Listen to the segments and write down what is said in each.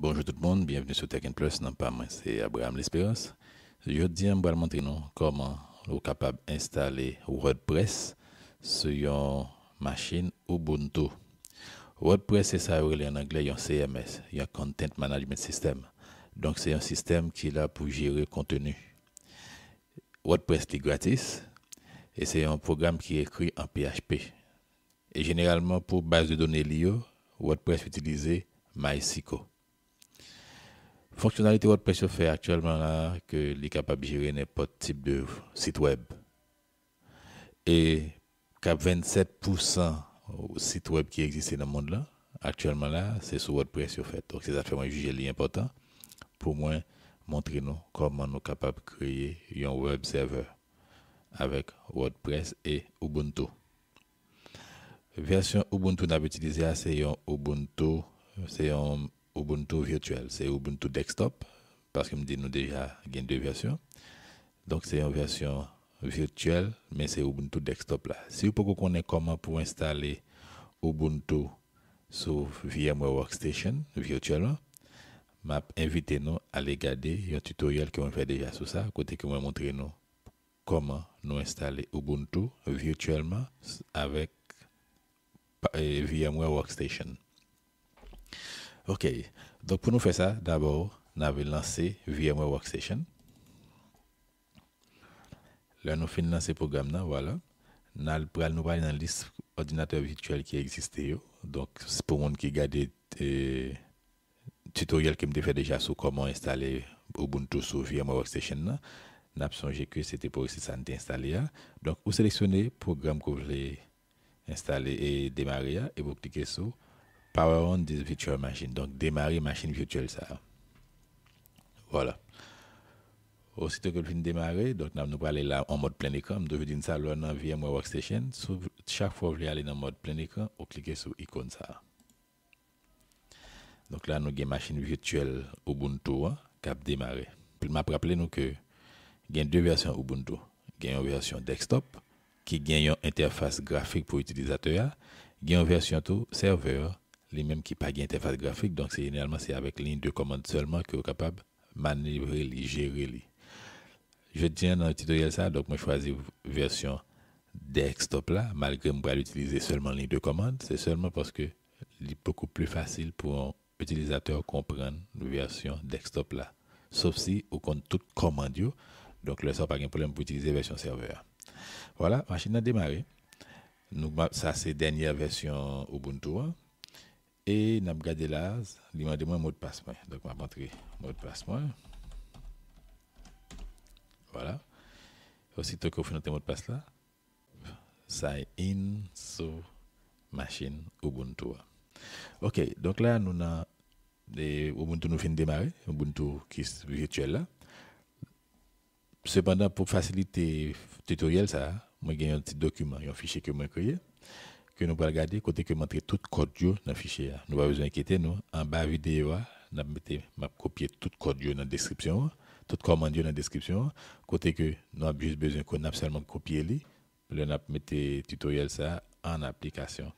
Bonjour tout le monde, bienvenue sur Tech Plus. Non pas moi, c'est Abraham L'Espérance. Je dis, je montrer comment vous êtes capable d'installer WordPress sur une machine Ubuntu. WordPress, c'est ça, en anglais, un CMS, un Content Management System. Donc, c'est un système qui est là pour gérer le contenu. WordPress est gratis et c'est un programme qui est écrit en PHP. Et généralement, pour base de données LIO, WordPress utilise MySQL. Fonctionnalité WordPress fait actuellement là que les capable de gérer n'importe type de site web. Et 27% sites web qui existent dans le monde là, actuellement là, c'est sur WordPress fait. Donc c'est ça jugé important pour moi montrer nous comment nous sommes capables de créer un web serveur avec WordPress et Ubuntu. Version Ubuntu n'a utilisé c'est Ubuntu, c'est Ubuntu virtuel, c'est Ubuntu desktop, parce que me dit nous déjà il deux versions. Donc c'est une version virtuelle, mais c'est Ubuntu desktop là. Si vous pouvez connaître comment pour installer Ubuntu sur VMware Workstation virtuellement, hein, m'a invité nous à aller regarder un tutoriel que on fait déjà sur ça, côté que moi montrer nous comment nous installer Ubuntu virtuellement avec euh, VMware Workstation. OK. Donc, pour nous faire ça, d'abord, nous avons lancé VMware Workstation. Là, nous avons lancé le programme, là, voilà. Nous allons nous parler dans la liste ordinateur virtuel qui existait. Donc, c'est pour monde qui regarde le eh, tutoriel que je fait déjà sur comment installer Ubuntu sur VMware Workstation. Là. Nous avons que c'était pour ça installé Donc, vous sélectionnez le programme que vous voulez installer et démarrer et vous cliquez sur power on this virtual machine. Donc, démarrer machine virtuelle ça. Voilà. Aussitôt que le film démarrer, donc nous allons là en mode plein écran. Je veux dire ça, là, dans VMware Workstation. chaque fois que vous allez aller dans mode plein écran, vous cliquez sur l'icône, ça. Donc là, nous avons une machine virtuelle Ubuntu hein, qui a démarré. Puis, je rappelé nous que y a deux versions Ubuntu. Il y a une version desktop qui a une interface graphique pour l'utilisateur. Il y a une version tout serveur les mêmes qui pas interface graphique. Donc, c'est généralement c'est avec ligne de commande seulement que vous capable manœuvrer, les, gérer. Les. Je tiens dans le tutoriel ça, donc moi choisi version desktop là, malgré moi je utiliser seulement ligne de commande, c'est seulement parce que c'est beaucoup plus facile pour l'utilisateur utilisateur comprendre la version desktop là. Sauf si vous compte toutes commande, donc là, ça pas de problème pour utiliser la version serveur. Voilà, machine a démarré. Nous, ça, c'est dernière version Ubuntu. Hein. Et nous avons gardé il m'a demandé mot de passe. Donc, je vais rentrer mot de passe. Voilà. Aussitôt que vous votre mot de passe là, sign in sur machine Ubuntu. Ok, donc là, nous avons Ubuntu Ubuntu nous fin démarrer, Ubuntu qui est virtuel là. Cependant, pour faciliter le tutoriel, ça, moi j'ai un petit document, un fichier que moi créé que nous pouvons regarder, côté que montrer tout code dans le fichier. Hein. Nous n'avons pas besoin d'inquiéter, nous. En bas vidéo, hein, nous avons copié tout code dans la description, hein. tout commande dans la description, côté que nous avons juste besoin qu'on copier seulement copier les, puis tutoriel ça en application.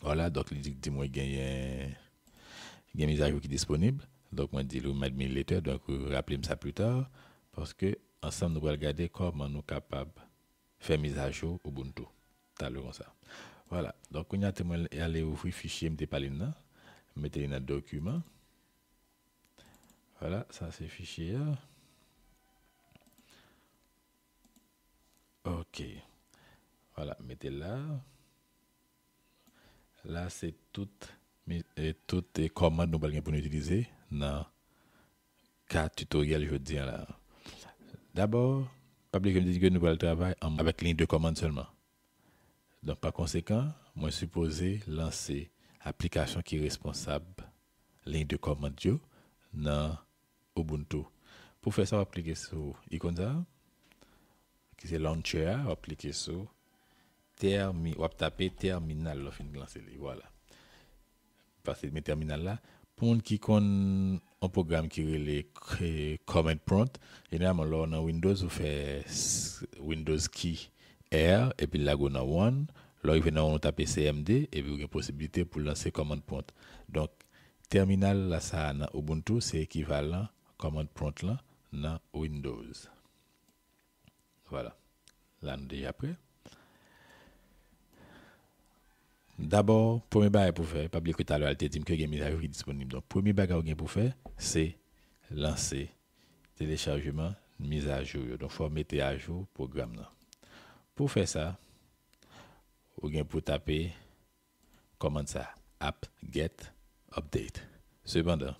Voilà, donc, dis-moi, il y une mise à jour qui est disponible. Donc, moi, dis le mettre une lettre, donc, rappelez-moi ça plus tard, parce que ensemble, nous allons regarder comment nous sommes capables de faire mise à jour Ubuntu comme ça. Voilà. Donc, on a témoin aller ouvrir fichier mettez Palina, mettre un document. Voilà, ça c'est fichier. Hein. Ok. Voilà, mettez là. Là, c'est toutes toutes les commandes nous pour utiliser dans quatre tutoriels je dis hein, là. D'abord, pas dit que nous allons travailler avec ligne de commande seulement. Donc, par conséquent, moi supposé lancer application qui est responsable ligne de commande dans Ubuntu. Pour faire ça, on appliquer sur Iconza, qui est launcher, on appliquer sur termi, on va taper terminal, Voilà. fin de lancer, voilà. Passer mes terminal là. Pour qui un programme qui est le command prompt, généralement, dans Windows, on fait Windows key. R, et puis là, on a One. Là, il on taper CMD, et puis il y a une possibilité pour lancer commande prompt. Donc, terminal, là, ça, dans Ubuntu, c'est équivalent commande prompt là, dans Windows. Voilà. Là, nous déjà après. D'abord, premier bagage pour faire, pas oublier que tout à l'heure, dit que les mises à jour disponible. Donc, premier bagage pour faire, c'est lancer téléchargement, mise à jour. Donc, il faut mettre à jour le programme. Là. Pour faire ça, ou bien pour taper comment ça app get update. Cependant,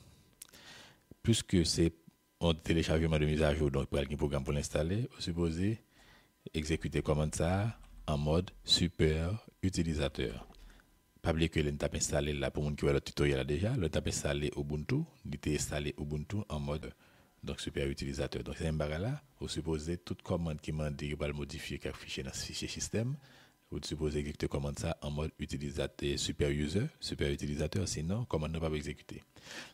puisque c'est un téléchargement de mise à jour, donc pour un programme pour l'installer, vous supposez exécuter comment ça en mode super utilisateur. Pas oublier que tape installé là pour monde qui voit le tutoriel là déjà, avez installé Ubuntu, il était installé Ubuntu en mode donc super utilisateur. Donc c'est un bagarre là, vous supposez toute commande qui m'a dit va le modifier quelque fichier dans ce fichier système, vous supposez exécuter commande ça en mode utilisateur super user, super utilisateur sinon commande ne va pas exécuter.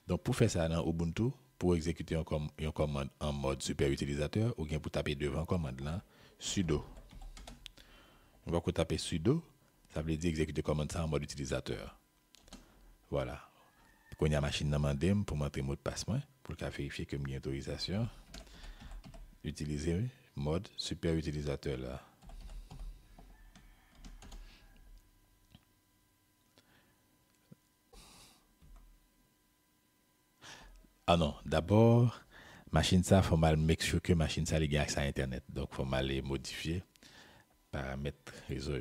Donc pour faire ça dans Ubuntu, pour exécuter une, commande en mode super utilisateur, ou bien pour taper devant commande là sudo. On va taper sudo, ça veut dire exécuter commande ça en mode utilisateur. Voilà. Qu'on y a machine pour montrer mot de passe pour vérifier que mon autorisation utiliser mode super utilisateur là. Ah non, d'abord, machine ça, faut mal make que machine ça les gars à internet. Donc faut mal les modifier paramètres réseau.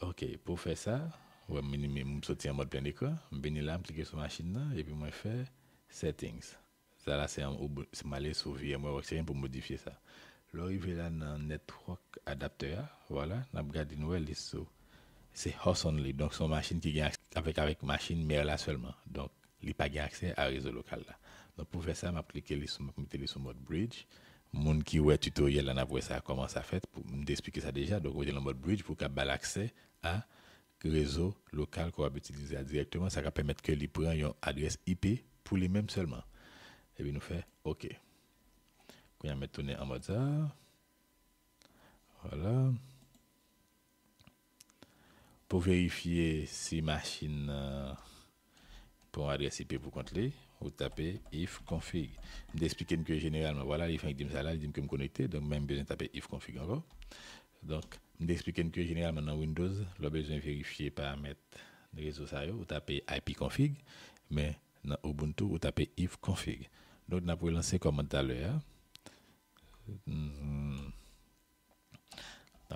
OK, pour faire ça, je vais sortir en mode plein écran. je cliquer sur machine là et puis moi faire settings. Ça là, c'est un malais sauvé. Moi, c'est rien pour modifier ça. L'arrivée là dans network adapter, voilà, n'a regardé une nouvelle liste. C'est host only, donc son machine qui gagne avec avec machine mais là seulement. Donc, il pas accès à réseau local là. Donc pour faire ça, m'a cliquer sur mettre sur mode bridge. Moun qui ouais tutoriel là n'a ça comment ça fait pour m'expliquer ça déjà. Donc on est dans mode bridge pour qu'il ait accès à réseau local qu'on va utiliser directement, ça va permettre que les prend une adresse IP pour les mêmes seulement. Et puis nous fait OK. Quand on mettre tourner en mode ça. Voilà. Pour vérifier si machine euh, pour adresse IP pour compte ou tapez if config. Je que généralement, voilà, il fait que ça là, il dit que me connecter, donc même besoin de taper if config encore. Donc, je expliqué que généralement dans Windows, avez besoin de vérifier paramètres de réseau ça, vous tapez IP config, mais dans Ubuntu, vous tapez if config. Donc, vous pouvez lancer comme d'ailleurs. Hmm.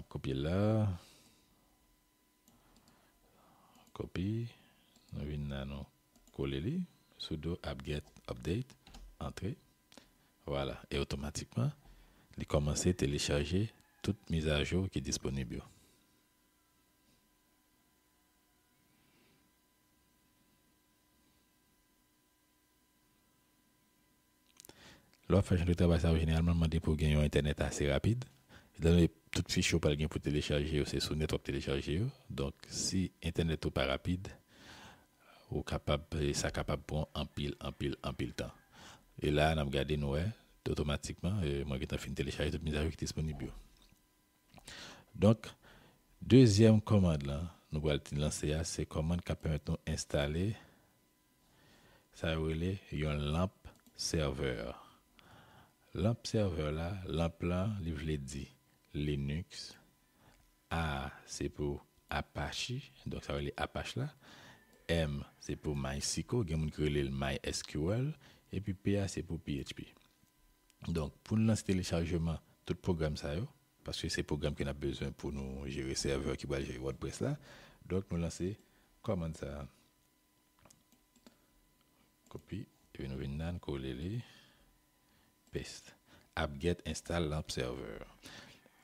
copier là. Copie. coller Sudo apt-get update. Entrée. Voilà. Et automatiquement, il commence à télécharger toute mise à jour qui est disponible. L'offre de travail, ça, généralement, m'a pour gagner un Internet assez rapide. Dans les, toutes les fiches, pas pour télécharger, c'est sur pour télécharger. Donc, si Internet n'est pas rapide, ou capable, ça capable prendre en pile, en pile, en pile temps. Et là, on a nous nous, automatiquement, et moi, a fini de télécharger toutes mes jour qui disponibles. Donc, deuxième commande, là, nous allons lancer, c'est la commande qui permet d'installer, ça a une lampe serveur. L'observeur là, l'emploi, je l'ai dit, Linux, A, c'est pour Apache, donc ça va dire Apache là. M, c'est pour MySQL, MySQL, et puis PA, c'est pour PHP. Donc, pour lancer téléchargement, tout programme ça, parce que c'est le programme qu'on a besoin pour nous gérer le serveur qui va gérer WordPress là. Donc, nous lancer, comment ça Copie, et puis nous venons coller AppGet installe l'appserver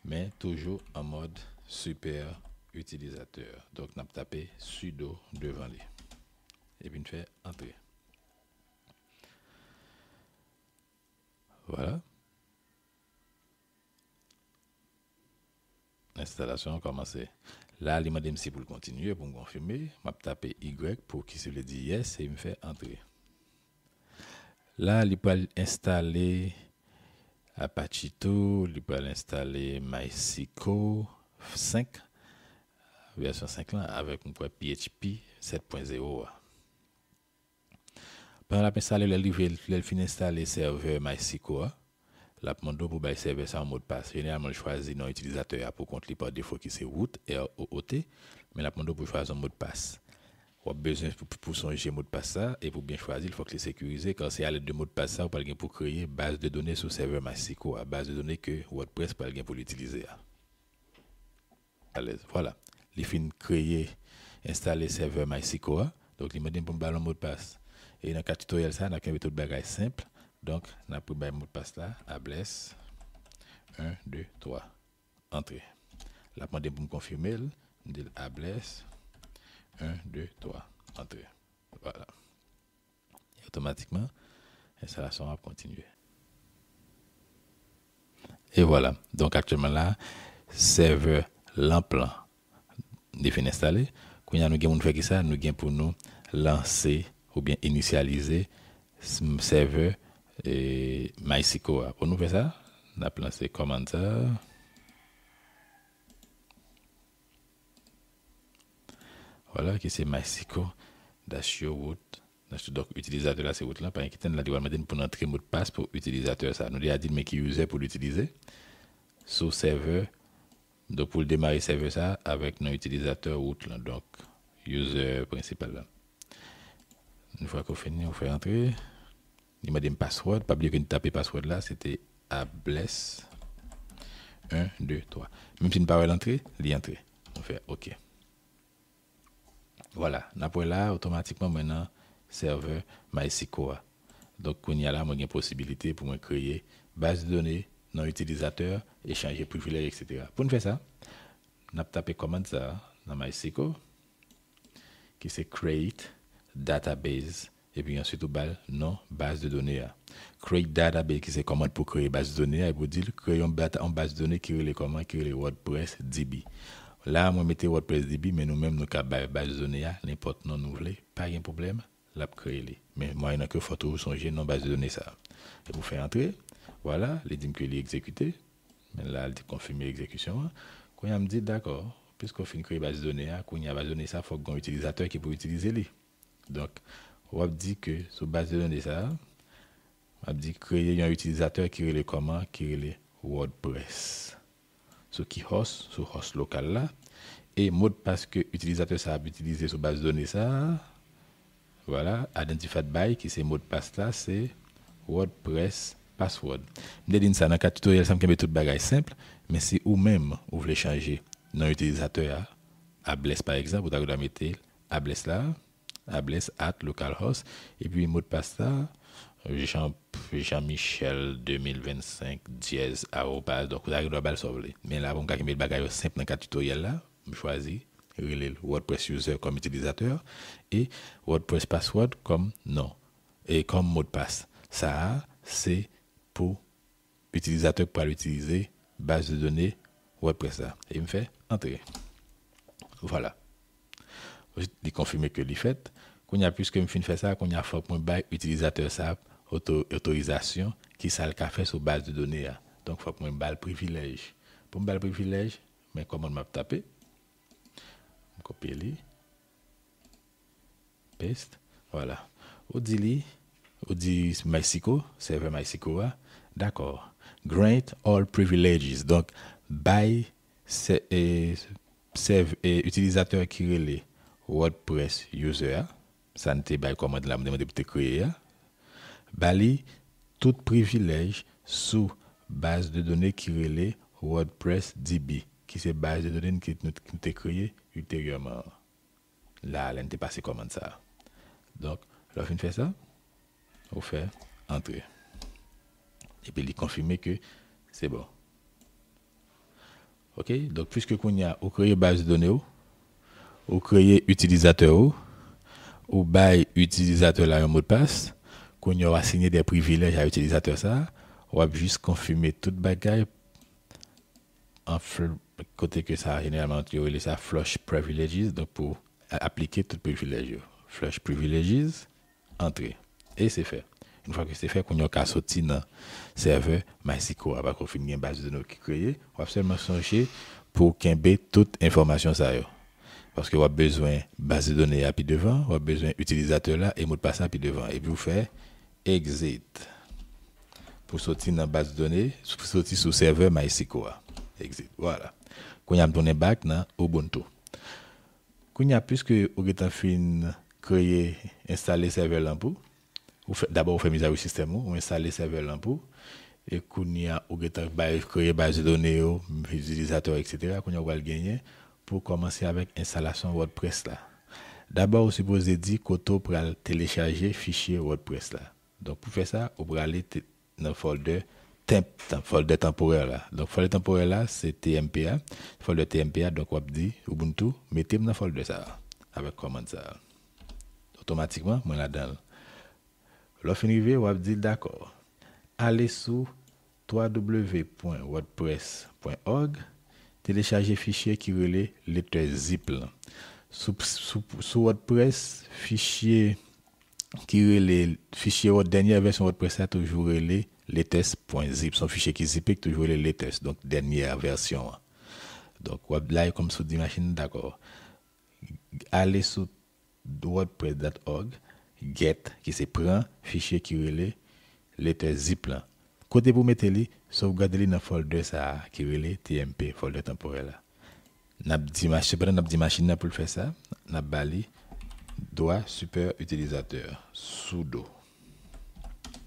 mais toujours en mode super utilisateur. Donc, n'a tapé sudo devant lui. Et puis, me fait entrer. Voilà. L'installation a commencé. Là, il m'a dit si pour continuer, pour confirmer, m'a tapé Y pour qu'il se le dit yes et il me fait entrer. Là, il peut installer Apachito, il peut installer MySQL 5, version 5 là, avec un PHP 7.0. Pendant la installer, il finit installer serveur MySQL. Hein. La demande pour servir ça en mot de passe. Généralement, je choisis non utilisateur pour compte par défaut qui c'est root, et o mais la demande pour choisir un mot de passe on a besoin pour songer mot de passe et pour bien choisir, il faut que les sécuriser. Quand c'est à l'aide de mot de passe, on peut pour créer base de données sur le serveur MySQL à base de données que WordPress peut pour l'utiliser. Hein. Allez, Voilà. Les fins créer, installer serveur MySQL. Donc, il m'a dit pour me mot de passe. Et dans le tutoriel, ça, n'a a qu'un tout de bagage simple. Donc, on a pris le ben mot de passe là, à bless. 1, 2, 3. Entrée. La demandé pour me confirmer. Je dis à bless. 1, 2, 3, entrez. Voilà. Et automatiquement, l'installation va continuer. Et voilà. Donc actuellement là, serveur l'emploi est installé. Quand nous avons fait ça, nous avons pour nous lancer ou bien initialiser serveur MySQL. Pour nous faire ça, nous a lancé commentaire, Voilà, qui c'est Mexico, d'acheter route. Donc, utilisateur là, c'est route là. Par inquiétant, là, il va pour entrer mot de passe pour utilisateur ça. Nous, a dit, mais qui user pour l'utiliser. Sous serveur, donc pour démarrer serveur ça avec nos utilisateurs route là. Donc, user principal là. Une fois qu'on finit, on fait entrer. Il m'a dit password. Pas oublier de taper password là, c'était abless. 1, 2, 3. Même si une parole entrée, l'entrée. On fait OK. Voilà, après là, automatiquement maintenant, serveur MySQL. Donc, on y a là, une possibilité pour moi créer base de données, non utilisateur, échanger privilèges, etc. Pour faire ça, on a tapé commande dans MySQL, qui c'est create database, et puis ensuite, on bal, non, base de données. Hein. Create database, qui c'est commande pour créer base de données, et vous dire, créer une base de données qui est comment, qui est WordPress DB. Là, moi, mettez WordPress DB, mais nous-mêmes, nous avons une base de données, n'importe non nous pas de problème, l'app créé. Mais moi, il n'y a que photo ou dans non base de données, ça. vous faites entrer, voilà, les dit que l'exécuté. exécuté. là, il dit confirmer l'exécution. Hein. Quand il me dit d'accord, puisqu'on une créer base de données, hein, quand il y a base de données, ça, faut un utilisateur qui peut utiliser les. Donc, on dit que sur la base de données, ça, on dit créer un utilisateur qui est le comment, qui est WordPress. Ce qui host, sur host local là. Et mot de passe que l'utilisateur ça a utilisé sur base de données ça. Voilà, identified by qui c'est mot de passe là, c'est WordPress password. Je dit ça dans le tutoriel, ça me fait tout bagage simple, mais si vous-même vous voulez changer dans l'utilisateur à bless par exemple, vous allez mettre à bless là, à bless at localhost et puis mot de passe là Jean, Jean-Michel 2025 dièse donc vous avez le sauver mais là bon quelqu'un le bagage simple dans le tutoriel là choisis WordPress user comme utilisateur et WordPress password comme nom et comme mot de passe ça c'est pour utilisateur pour l'utiliser base de données WordPress et il me fait entrer voilà je confirmer que l'IFET. qu'on a plus que me faire ça qu'on a pas l'utilisateur utilisateur ça autorisation qui ça le sur base de données. Hein. Donc, il faut que je me privilège. Pour me privilège, mais comment je taper Je copie les. Paste. Voilà. Au dit, au dit Mexico, serveur Mexico, hein. d'accord. Grant all privileges. Donc, by et, et utilisateur qui relève WordPress user, hein. ça n'était pas by commande demande de créer. Bali tout privilège sous base de données qui relaie WordPress DB, qui c'est base de données qui nous été créée ultérieurement. Là, elle n'était passé comment ça. Donc, lorsqu'on fait ça, on fait entrer. Et puis, il confirme que c'est bon. OK? Donc, puisque qu'on y a, on base de données, on crée utilisateur, on bail utilisateur là un mot de passe, qu'on y aura signé des privilèges à l'utilisateur ça, on va juste confirmer toute bagaille en côté que ça généralement tu ça flush privileges donc pour appliquer tout privilège. Flush privileges, entrée et c'est fait. Une fois que c'est fait, qu'on y a dans serveur MySQL après qu'on une base de données qui créé, on va seulement changer pour qu'on toute information ça parce que a besoin de base de données à devant, on a besoin utilisateur là et mot de passe à devant. Et puis vous faites exit pour sortir dans la base de données, pour sortir sur le serveur MySQL. Exit. Voilà. Quand on a donné back dans Ubuntu. Quand on a plus que on a fait créer, installer serveur Lampo, d'abord on fait mise à jour système, on installe serveur Lampo, et quand y a on a base de données, utilisateurs etc. qu'on on va gagner pour commencer avec l'installation WordPress là. D'abord, on suppose dire qu'on peut télécharger fichier WordPress là. Donc, pour faire ça, vous pouvez aller dans le folder temp, dans le folder temporaire là. Donc, folder temporaire là, c'est TMPA. Folder TMPA, donc, on dit Ubuntu, mettez-moi dans le folder ça, avec commande ça. Automatiquement, moi là-dedans. L'offre, vous on dit d'accord. Allez sur www.wordpress.org, télécharger fichier qui relève lettre zip. Sous, sous WordPress, fichier qui les fichiers la dernière version WordPress toujours les latest.zip son fichier qui zip toujours les latest donc dernière version donc web live comme sur des machines d'accord allez sur wordpress.org get qui se prend fichier qui les latest zip là côté pour mettre les sauvegarder dans folder ça qui le tmp folder temporel là n'a dit machine n'a machine pour faire ça n'a bali doit super utilisateur sous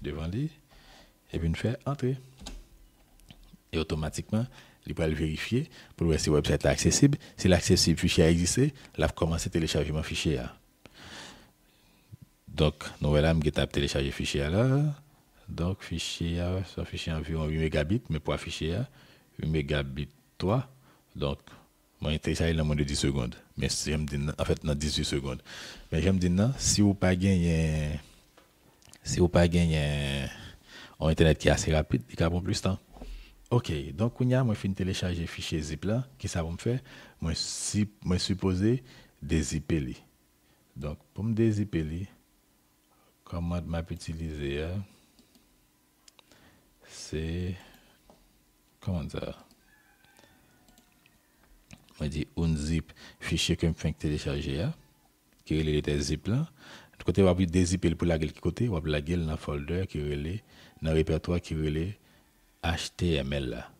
devant lui et puis nous fait entrer et automatiquement il va le vérifier pour voir si le website est accessible si l'accessible fichier a existé là commencer téléchargement fichier hein. donc nous allons télécharger fichier là donc fichier c'est ah fichier environ 8 mégabits mais pour fichier 8 hein, mégabits 3 donc moi, vais ça dans moins de 10 secondes. Mais si j'aime dire, en fait, dans 18 secondes. Mais je j'aime dire, non, si vous pas gagnez, si vous pas gagné un Internet qui est assez rapide, il a pas plus de temps. Ok, donc, on a, moi, télécharger le fichier zip là. qui ce ça va me faire? Je vais supposer supposé dézipper Donc, pour me dézipper Comment comment m'a utiliser, euh, c'est, comment ça? je dis un zip fichier que je fais télécharger, qui est le zip là. De côté, je vais dézipper pour la gueule qui côté, je vais la gueule dans le folder qui est dans le répertoire qui est HTML là.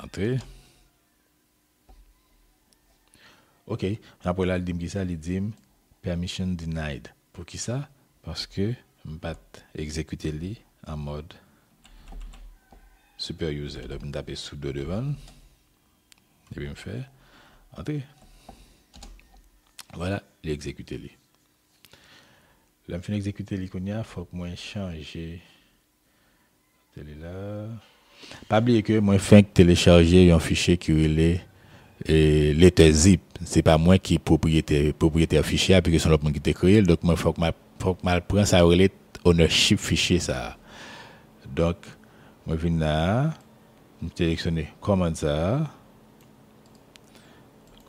Entrez. Ok, après là, il dit ça, il dit permission denied. Pour qui ça Parce que je vais exécuter en mode super user. Donc, je vais taper sous deux devant. Je vais me faire entrer. Voilà, l'exécuter lui. Là, je exécuter l'icône, il faut que moi change. Télé là. Pas oublier que moi fin que télécharger un fichier qui est et l'état zip c'est pas moi qui propriétaire propriétaire fichier puis que c'est l'autre monde qui t'a créé donc moi faut que ma faut que mal prend ça ownership fichier ça donc moi viens là je sélectionner comment ça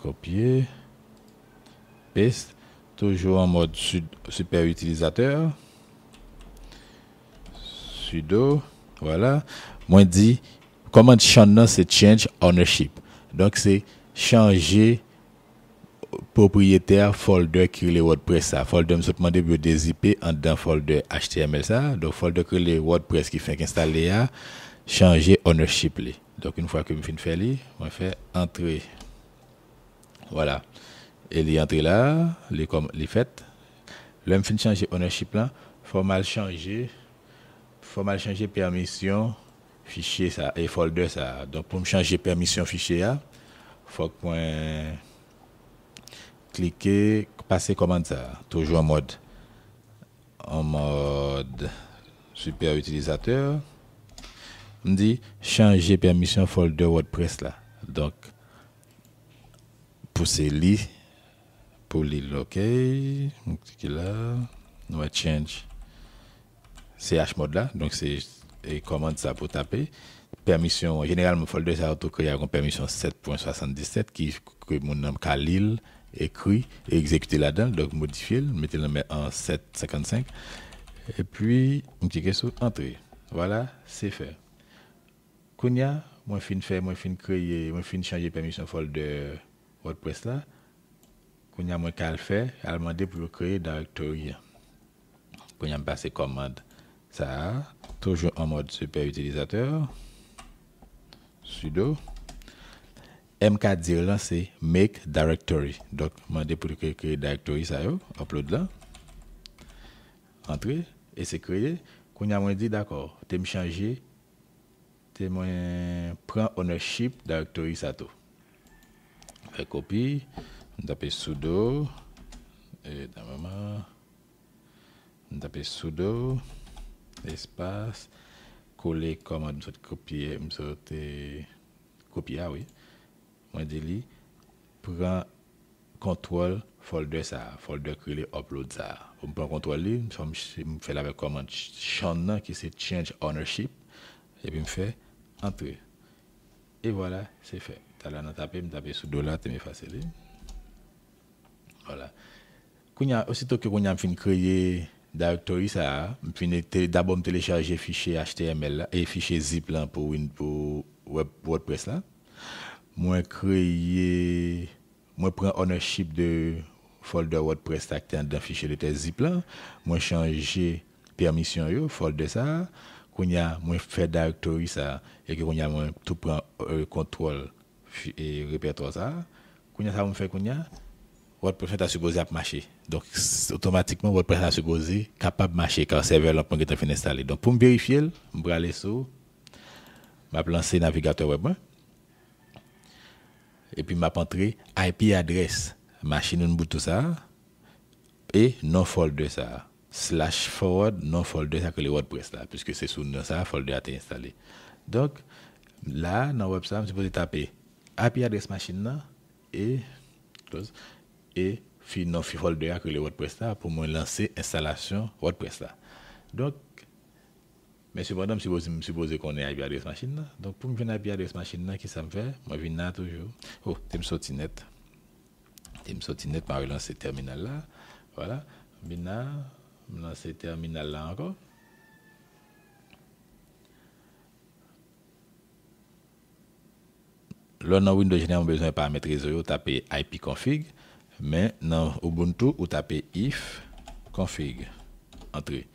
copier, paste, toujours en mode super utilisateur, sudo, voilà. Moi dit, comment change c'est change ownership. Donc c'est changer propriétaire folder qui est WordPress ça. Folder me demandé de dézipper en dans folder HTML ça. Donc folder que les WordPress qui fait qu'installer changer ownership Donc une fois que je finis faire, on vais faire entrer voilà. Et les est là, les, comme, les fêtes. L'homme fin changer ownership là, mal changer, faut mal changer permission, fichier ça et folder ça. Donc pour me changer permission fichier là, faut que cliquer passer commande ça, toujours en mode en mode super utilisateur. On dit changer permission folder WordPress là. Donc c'est lit pour li OK là on va change CH mode là donc c'est commande ça pour taper permission généralement folder ça auto créer une permission 7.77 qui que mon nom Khalil écrit et exécuté là-dedans donc modifier mettez le en 755 et puis on clique sur entrée voilà c'est fait Kounia, moi fin faire moi fin créer moi fin changer permission folder WordPress là, qu'on a moins qu'à le faire, à pour créer directory. Qu'on y passer commande. Ça, toujours en mode super utilisateur. Sudo. MK dire là, c'est make directory. Donc, m'a demander pour créer directory, ça y upload là. Entrer, et c'est créé. Qu'on a moins dit d'accord, tu me changer, tu me prendre ownership directory ça tout copie, on tape sudo, et ma, on tape sudo, espace, coller commande, je copier, je copier, ah oui. Moi, délit prend, prends contrôle folder ça, folder créé upload ça. on prend prendre contrôle, je fais la commande qui c'est change ownership, et puis me fait entrer. Et voilà, c'est fait tala nan tape, m tape sous dola, te me fase Voilà. Kounya, osito ke kounya fin créer directory ça, m fin d'abord me télécharger fichier HTML et fichier zip là pour, pour web, WordPress là. Moi créer moi prendre ownership de folder WordPress ta ki dans fichier de tes zip là. Moi changer permission yo, folder ça. Kounya, moi fait directory ça et que kounya moi tout prend euh, contrôle et répertoire ça kounya ça vous fait kounya votre prochain est supposé marcher donc automatiquement WordPress est supposé capable de marcher car serveur est installé donc pour vérifier je vais aller sur m'a lancer navigateur web hein. et puis je vais entrer IP adresse machine bout tout ça et non folder ça slash forward non folder ça que le WordPress là puisque c'est sous ça folder a été installé donc là dans web ça je supposé taper API adresse machine là et et fin non folder que le WordPress là pour me lancer installation WordPress là. Donc mais cependant, je suppose, supposez qu'on est à l'adresse machine. Là. Donc, pour me venir à l'adresse machine, là, qui ça me fait Moi, je viens toujours. Oh, je me sorti net. Je me net, je relance ce terminal là. Voilà. Je viens là, je terminal là encore. Là, dans Windows, j'ai besoin de paramètres vous tapez ipconfig, mais dans Ubuntu, vous tapez if config, Entrez.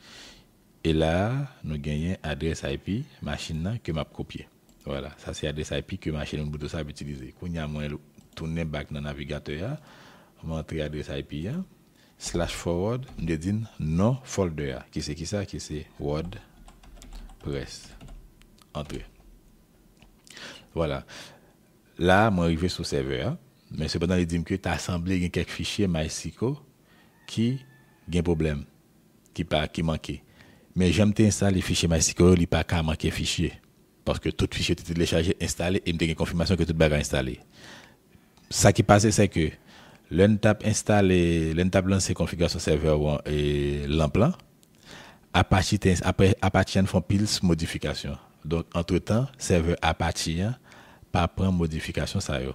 Et là, nous gagnons adresse IP, machine que m'a copié. Voilà, ça c'est l'adresse IP que machine Ubuntu ça utiliser. Quand y a moins tourner back dans navigateur, entrer adresse IP slash forward, me dit non folder qui c'est qui ça qui c'est word press. Entre. Voilà. Là, je arrivé sur le serveur, mais cependant, il dit que tu as assemblé quelques fichiers MySQL qui ont un problème, qui, qui manquaient. Mais j'aime installer les fichiers MySQL, il n'y a pas qu'à manquer fichier. Parce que tout fichier était téléchargé, installé, et il y une confirmation que tout le est installé. Ce qui passait, c'est que l'untap installé, l'untap lancé configuration serveur et l'emploi, Apache, Apache font pile modification. Donc, entre-temps, serveur Apache, hein, pas prendre modification ça yo.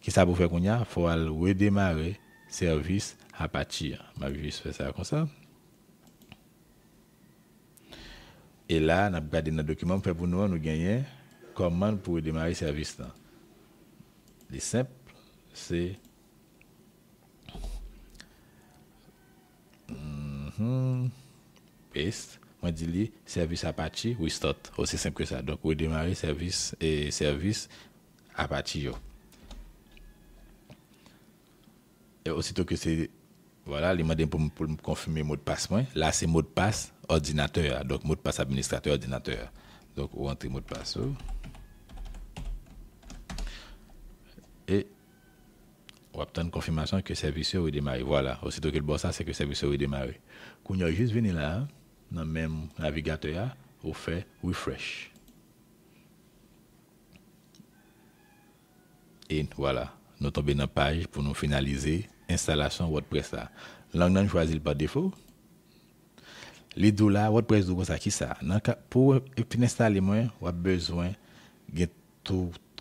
Qui ça pour faire qu'on y a, faut aller redémarrer service à partir. Ma vie fait ça comme ça. Et là, on a regardé dans le document fait pour nous, nous gagner comment pour démarrer service là. Le simple, c'est mm -hmm. paste on dis service Apache restart aussi oh, simple que ça donc redémarrer service et service à partir. Et aussitôt que c'est voilà, les m'a pour, me confirmer mot de passe. moins Là, c'est mot de passe ordinateur. Donc, mot de passe administrateur ordinateur. Donc, on rentre mot de passe. Oh? Et on obtient une confirmation que le service est démarré. Voilà, aussitôt que le boss c'est que le service est démarré. Quand on vient juste venir là, hein, dans le même navigateur, on fait refresh. voilà, nous tombons dans la page pour nous finaliser l'installation WordPress. La langue choisit par défaut. Les deux dollars, WordPress, c'est qui ça? Pour installer, vous on a besoin de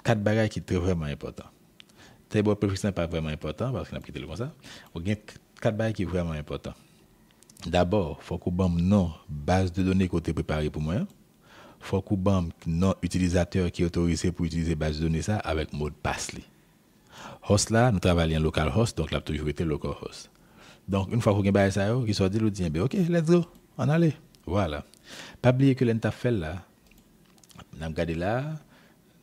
quatre bagages qui sont vraiment importants. Table n'est pas vraiment important parce qu'on a pris le comme ça. On a quatre bagages qui sont vraiment important. D'abord, il faut qu'on ait une base de données que tu préparée pour moi faut que l'utilisateur non utilisateur qui est autorisé pour utiliser base de données ça avec mot de passe Host là, nous travaillons en local host, donc là toujours été local host. Donc une fois qu'on gagne ça, qui soit dit nous dit eh OK, let's go, on aller. Voilà. Pas oublier que l'ent'a là. N'a regardé là,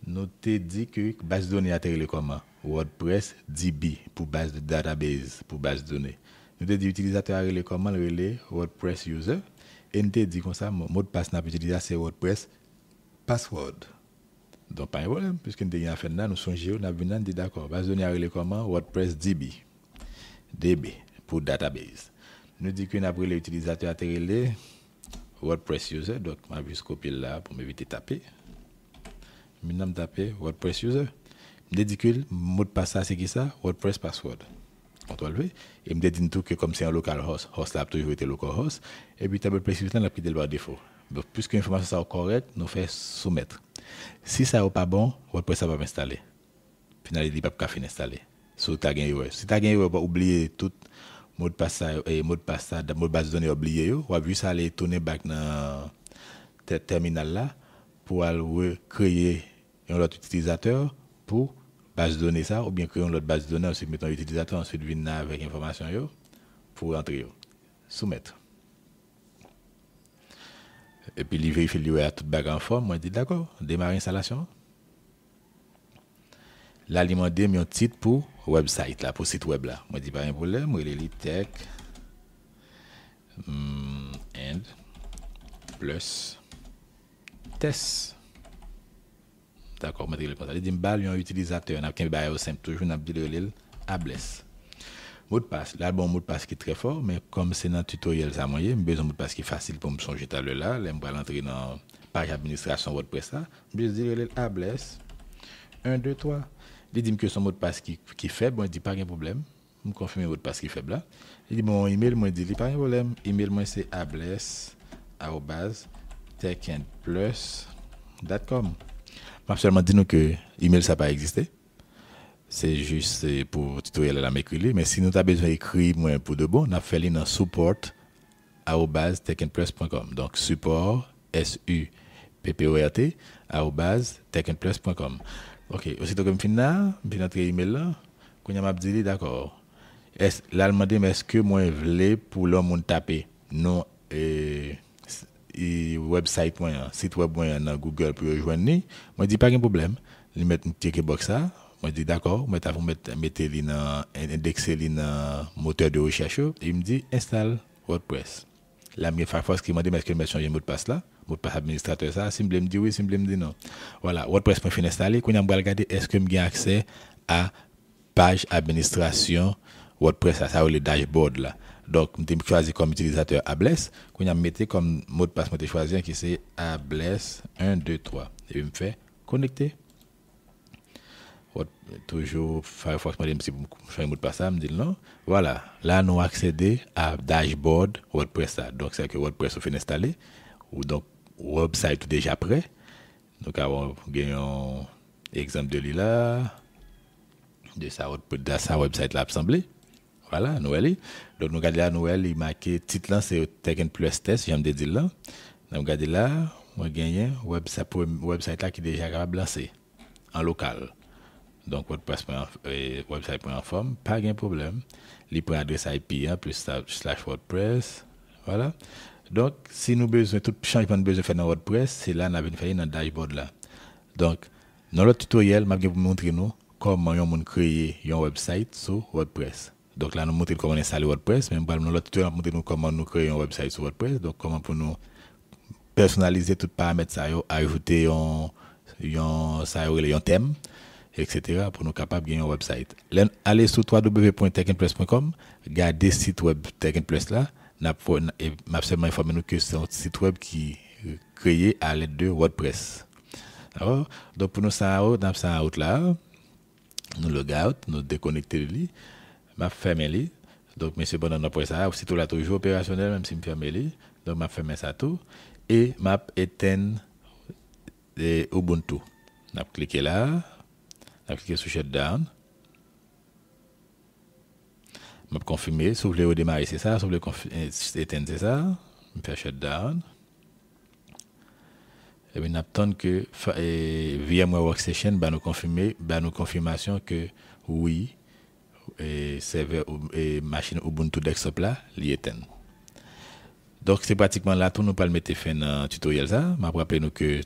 nous t'ai dit que base de données a le comment WordPress DB pour base de database, pour base de données. Nous t'ai dit utilisateur a comment le WordPress user et nous dit comme ça, mot de passe n'a pas utilisé, c'est WordPress, password. Donc, pas de problème, puisque nous avons fait là, nous sommes nous a dit d'accord, base de données comment WordPress DB, DB, pour database. Nous dit qu'on a pris l'utilisateur à télé, WordPress user, donc ma vais copier là pour m'éviter de taper. Maintenant, je taper WordPress user. Je dit que le mot de passe, c'est qui ça? WordPress password doit lever. Et me dit tout que comme c'est un local host, host a toujours été local host. Et puis, table précipité, on a pris le par défaut. Donc, puisque l'information est correcte, nous fait soumettre. Si ça n'est pas bon, WordPress ça pas m'installer. Finalement, il n'y a pas de installer. Si tu as gagné, si tu as gagné, pas bah, oublier tout mot de passe et eh, mot de passe mot de base de données oublié. On va vu ça aller tourner back dans le terminal là pour aller créer un autre utilisateur pour base de données ça, ou bien créons l'autre base de données, ensuite mettons utilisateur ensuite viennent avec l'information pour entrer. Soumettre. Et puis il vérifie lui à toute en forme, moi dit d'accord, démarrer l'installation. L'alimenter mon titre pour website là, pour site web là. Moi dis pas un problème, moi il tech hmm, and plus test. D'accord, matériel dit, Il dit, balle, un utilisateur, n'a qu'un bail au simple, toujours, n'a dit le à blesse. Mot de passe. l'album mot de passe qui est très fort, mais comme c'est dans le tutoriel, ça moyen, j'ai besoin de mot de passe qui est facile pour me songer à le là. je vais entrer dans la page administration WordPress là. Je dis le à bless. 1, 2, 3. Il dit que son mot de passe qui, qui est faible, bon, il dit pas de problème. Je confirme votre passe qui est faible là. Il dit, mon email, moi, il dit, pas de problème. Email, moi, c'est abless, techandplus.com m'a dit nous que email ça pas existé. C'est juste pour tutoriel la m'écrire mais si nous avons besoin d'écrire moi pour de bon, on a fait dans support Donc support S U P P O R T techandpress.com. OK, aussitôt comme je là, je vais entrer email là, qu'on m'a dit d'accord. Est-ce l'allemand mais est-ce que moi je voulais pour l'homme taper Non et E website moyen, site web moyen dans Google pour rejoindre ni, moi dit pas de problème. Li mettre un ticket box ça, moi dit d'accord, moi t'avons mettre mettre li dans indexer li dans moteur de recherche il e me dit installe WordPress. La mienne fois qui m'a dit est-ce que je mets changer mot de passe là mot de passe administrateur ça, si me dit oui, si me dit non. Voilà, WordPress je fin installé, qu'on va regarder est-ce que j'ai accès à page administration WordPress ça, ça le dashboard là. Donc, je choisi comme utilisateur ABLES. Quand a mettre comme mot de passe, je choisi qui c'est ABLES 1, 2, 3. Et je me fais connecter. Toujours Firefox, je me fais mot de passe, je me dis non. Voilà. Là, nous accédé à Dashboard WordPress. Donc, c'est que WordPress est installé. Ou donc, website déjà prêt. Donc, avons un exemple de lila là. De sa, de sa website là, assemblée. Voilà, Noël. Donc, nous regardons à Noël, il marqué, titre c'est Tech Plus Test, j'aime de dire là. Nous regardons là, on gagne, website, website là qui est déjà capable de lancer en local. Donc, WordPress, euh, website en forme, pas de problème. Il prend adresse IP, hein, plus slash WordPress. Voilà. Donc, si nous besoin, tout changement de besoin faire dans WordPress, c'est là, nous avons fait dans le dashboard là. Donc, dans le tutoriel, je vais vous montrer nous comment on créer un website sur WordPress. Donc là, nous montrer comment installer WordPress. Même nous l'autre montrer comment nous créer un website sur WordPress. Donc comment pour nous personnaliser tout paramètre ça, ajouter un, un, ça, un thème, etc. pour nous capables de gagner un website. Allez sur www.techinplus.com, gardez le site web Techinplus, là. N'a seulement informé que c'est un site web qui est créé à l'aide de WordPress. Alors, donc pour nous, ça, dans ça, là, nous logout, nous déconnecter de lui m'a fermé les. Donc, monsieur Bonan posé ça, tout là, toujours opérationnel, même si je ferme Donc, m'a fermé ça tout. Et m'a éteint Ubuntu. N'a cliqué là. N'a cliqué sur Shutdown. M'a confirmé. Si vous voulez redémarrer, c'est ça. Si vous voulez euh, éteindre, c'est ça. Je fait Shutdown. Et puis, attend que mon Workstation ben nous confirmer, ben nous confirmation que oui, et serveur et machine Ubuntu desktop là, l'y Donc c'est pratiquement là tout nous pas le mettre fin dans tutoriel ça, m'a rappelé nous que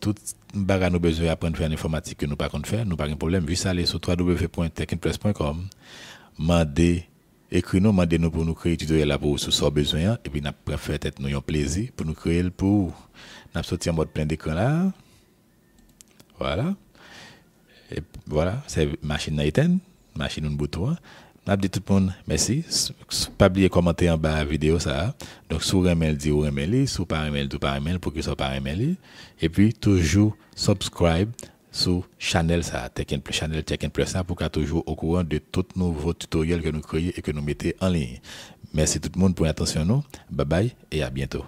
tout baga nous besoin apprendre faire informatique que nous pas faire, nous pas de problème, vu ça aller sur www.techinpress.com. mandez écrivez nous, nous pour nous créer tutoriel là pour sous ont besoin et puis n'a préfère être nous un plaisir pour nous créer pour n'a sorti en mode plein d'écran là. Voilà. Et voilà, c'est machine à machine ou bouton. Je tout le monde merci. Pas oublier de commenter en bas la vidéo. Ça. Donc, si vous aimez, dit vous aimez, si vous tout par pour que ça pas Et puis, toujours subscribe sous Channel ça, Tech and Plus, Channel Tech Plus ça, pour qu'à toujours au courant de tout nouveau tutoriel tutoriels que nous créons et que nous mettons en ligne. Merci tout le monde pour l'attention, nous. Bye bye et à bientôt.